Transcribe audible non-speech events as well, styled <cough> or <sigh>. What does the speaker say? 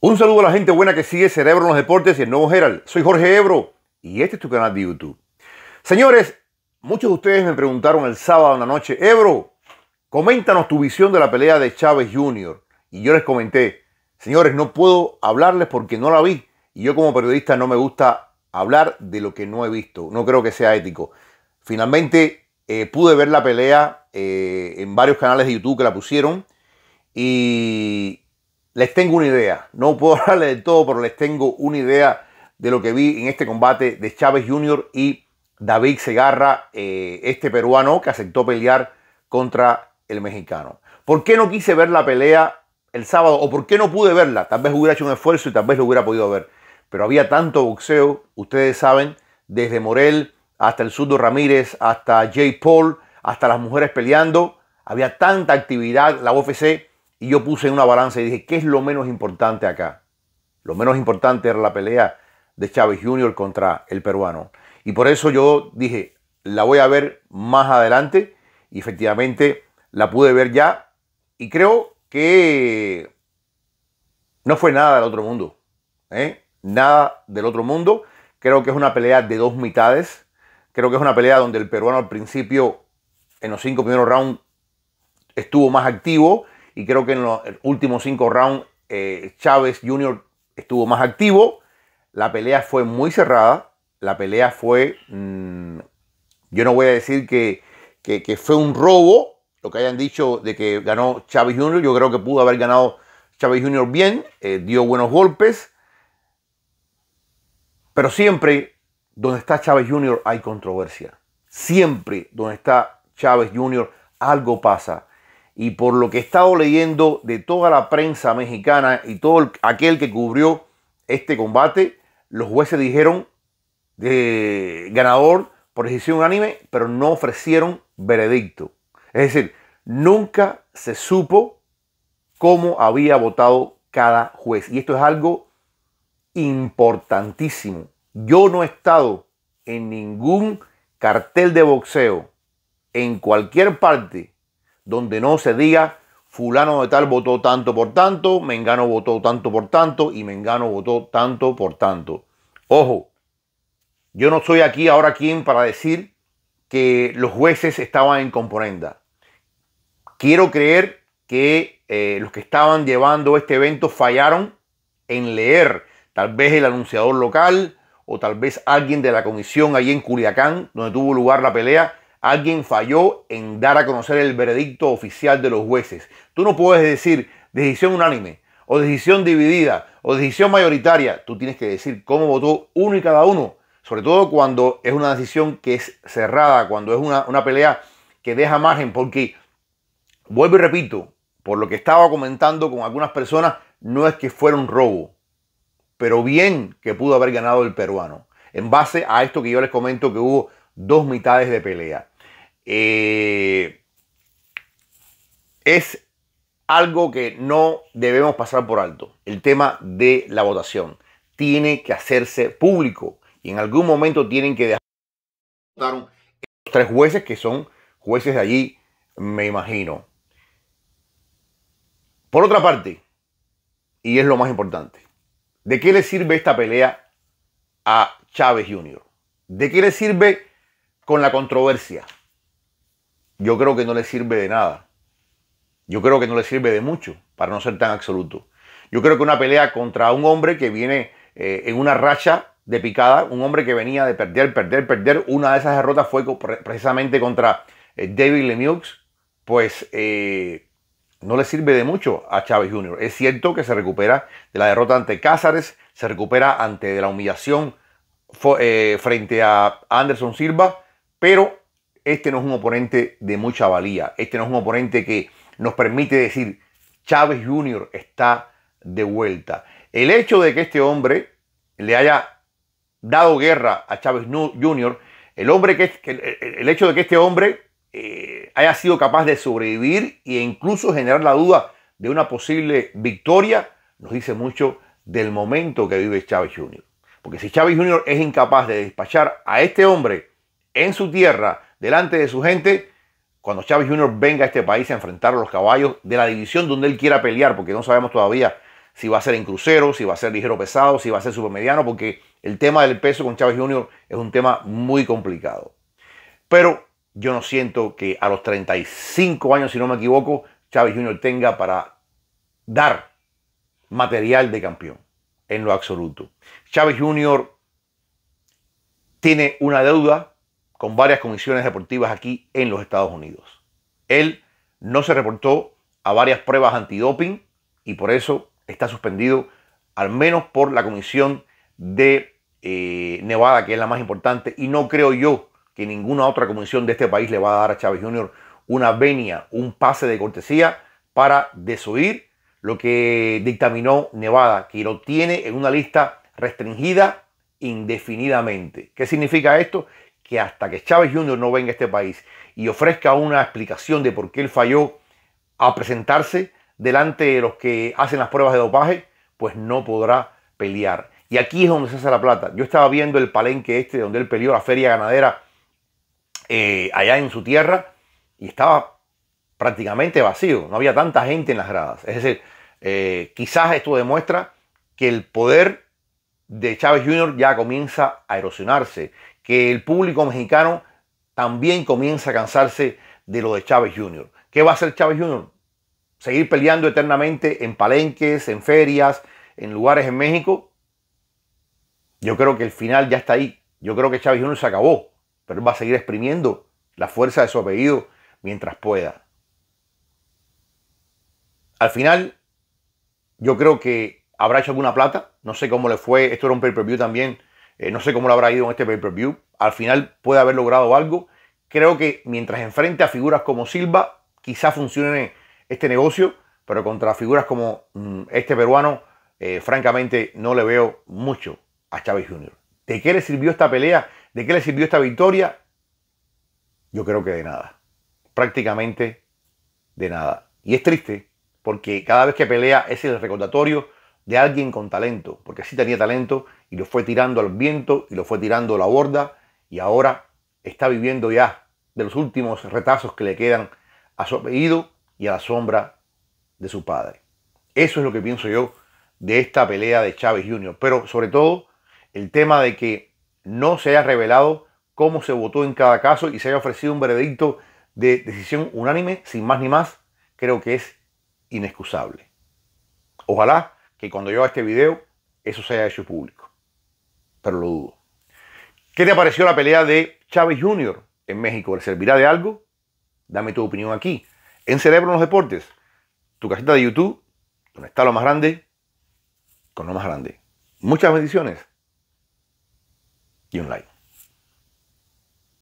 Un saludo a la gente buena que sigue Cerebro en los Deportes y el Nuevo Herald. Soy Jorge Ebro y este es tu canal de YouTube. Señores, muchos de ustedes me preguntaron el sábado en la noche, Ebro, coméntanos tu visión de la pelea de Chávez Jr. Y yo les comenté, señores, no puedo hablarles porque no la vi. Y yo como periodista no me gusta hablar de lo que no he visto. No creo que sea ético. Finalmente eh, pude ver la pelea eh, en varios canales de YouTube que la pusieron. Y, les tengo una idea, no puedo <laughs> hablarle de todo, pero les tengo una idea de lo que vi en este combate de Chávez Jr. y David Segarra, eh, este peruano que aceptó pelear contra el mexicano. ¿Por qué no quise ver la pelea el sábado? ¿O por qué no pude verla? Tal vez hubiera hecho un esfuerzo y tal vez lo hubiera podido ver. Pero había tanto boxeo, ustedes saben, desde Morel hasta el Sudo Ramírez, hasta Jay Paul, hasta las mujeres peleando. Había tanta actividad, la UFC y yo puse en una balanza y dije, ¿qué es lo menos importante acá? Lo menos importante era la pelea de Chávez Jr. contra el peruano. Y por eso yo dije, la voy a ver más adelante y efectivamente la pude ver ya y creo que no fue nada del otro mundo. ¿eh? Nada del otro mundo. Creo que es una pelea de dos mitades. Creo que es una pelea donde el peruano al principio, en los cinco primeros rounds, estuvo más activo y creo que en los últimos cinco rounds eh, Chávez Jr. estuvo más activo. La pelea fue muy cerrada. La pelea fue, mm, yo no voy a decir que, fue un robo, lo que hayan dicho de que ganó Chávez Jr. Yo creo que pudo haber ganado Chávez Jr. bien, eh, dio buenos golpes. Pero siempre donde está Chávez Jr. hay controversia. Siempre donde está Chávez Jr. algo pasa y por lo que he estado leyendo de toda la prensa mexicana y todo aquel que cubrió este combate, los jueces dijeron de ganador por decisión unánime, pero no ofrecieron veredicto. Es decir, nunca se supo cómo había votado cada juez. Y esto es algo importantísimo. Yo no he estado en ningún cartel de boxeo en cualquier parte donde no se diga fulano de tal votó tanto por tanto, Mengano votó tanto por tanto y Mengano votó tanto por tanto. Ojo, yo no soy aquí ahora quien para decir que los jueces estaban en componenda. Quiero creer que eh, los que estaban llevando este evento fallaron en leer tal vez el anunciador local o tal vez alguien de la comisión ahí en Culiacán, donde tuvo lugar la pelea, Alguien falló en dar a conocer el veredicto oficial de los jueces. Tú no puedes decir decisión unánime o decisión dividida o decisión mayoritaria. Tú tienes que decir cómo votó uno y cada uno. Sobre todo cuando es una decisión que es cerrada, cuando es una, una pelea que deja margen. Porque, vuelvo y repito, por lo que estaba comentando con algunas personas, no es que fuera un robo, pero bien que pudo haber ganado el peruano. En base a esto que yo les comento que hubo dos mitades de pelea. Eh, es algo que no debemos pasar por alto, el tema de la votación. Tiene que hacerse público y en algún momento tienen que dejar los tres jueces que son jueces de allí, me imagino. Por otra parte, y es lo más importante, ¿de qué le sirve esta pelea a Chávez Jr.? ¿De qué le sirve con la controversia? yo creo que no le sirve de nada. Yo creo que no le sirve de mucho, para no ser tan absoluto. Yo creo que una pelea contra un hombre que viene eh, en una racha de picada, un hombre que venía de perder, perder, perder, una de esas derrotas fue precisamente contra eh, David Lemieux, pues eh, no le sirve de mucho a Chávez Jr. Es cierto que se recupera de la derrota ante Cázares, se recupera ante de la humillación frente a Anderson Silva, pero este no es un oponente de mucha valía, este no es un oponente que nos permite decir, Chávez Jr. está de vuelta. El hecho de que este hombre le haya dado guerra a Chávez Jr., el, hombre que, el hecho de que este hombre eh, haya sido capaz de sobrevivir e incluso generar la duda de una posible victoria, nos dice mucho del momento que vive Chávez Jr. Porque si Chávez Jr. es incapaz de despachar a este hombre en su tierra, delante de su gente cuando Chávez Jr. venga a este país a enfrentar a los caballos de la división donde él quiera pelear, porque no sabemos todavía si va a ser en crucero, si va a ser ligero pesado, si va a ser supermediano, porque el tema del peso con Chávez Jr. es un tema muy complicado. Pero yo no siento que a los 35 años, si no me equivoco, Chávez Jr. tenga para dar material de campeón, en lo absoluto. Chávez Jr. tiene una deuda con varias comisiones deportivas aquí en los Estados Unidos. Él no se reportó a varias pruebas antidoping y por eso está suspendido, al menos por la comisión de eh, Nevada, que es la más importante, y no creo yo que ninguna otra comisión de este país le va a dar a Chávez Jr. una venia, un pase de cortesía para desoír lo que dictaminó Nevada, que lo tiene en una lista restringida indefinidamente. ¿Qué significa esto? que hasta que Chávez Jr. no venga a este país y ofrezca una explicación de por qué él falló a presentarse delante de los que hacen las pruebas de dopaje, pues no podrá pelear. Y aquí es donde se hace la plata. Yo estaba viendo el palenque este donde él peleó la feria ganadera eh, allá en su tierra y estaba prácticamente vacío. No había tanta gente en las gradas. Es decir, eh, quizás esto demuestra que el poder de Chávez Jr. ya comienza a erosionarse, que el público mexicano también comienza a cansarse de lo de Chávez Jr. ¿Qué va a hacer Chávez Jr.? ¿Seguir peleando eternamente en palenques, en ferias, en lugares en México? Yo creo que el final ya está ahí. Yo creo que Chávez Jr. se acabó, pero él va a seguir exprimiendo la fuerza de su apellido mientras pueda. Al final, yo creo que habrá hecho alguna plata, no sé cómo le fue, esto era un pay-per-view también, eh, no sé cómo le habrá ido en este pay-per-view, al final puede haber logrado algo, creo que mientras enfrente a figuras como Silva, quizá funcione este negocio, pero contra figuras como mm, este peruano, eh, francamente no le veo mucho a Chávez Jr. ¿De qué le sirvió esta pelea? ¿De qué le sirvió esta victoria? Yo creo que de nada. Prácticamente de nada. Y es triste porque cada vez que pelea es el recordatorio de alguien con talento, porque así tenía talento y lo fue tirando al viento y lo fue tirando a la borda y ahora está viviendo ya de los últimos retazos que le quedan a su apellido y a la sombra de su padre. Eso es lo que pienso yo de esta pelea de Chávez Jr. Pero sobre todo el tema de que no se haya revelado cómo se votó en cada caso y se haya ofrecido un veredicto de decisión unánime, sin más ni más, creo que es inexcusable. Ojalá que cuando yo haga este video eso se haya hecho público. Pero lo dudo. ¿Qué te pareció la pelea de Chávez Jr. en México? ¿Le servirá de algo? Dame tu opinión aquí. En Cerebro en los Deportes, tu casita de YouTube, donde está lo más grande, con lo más grande. Muchas bendiciones y un like.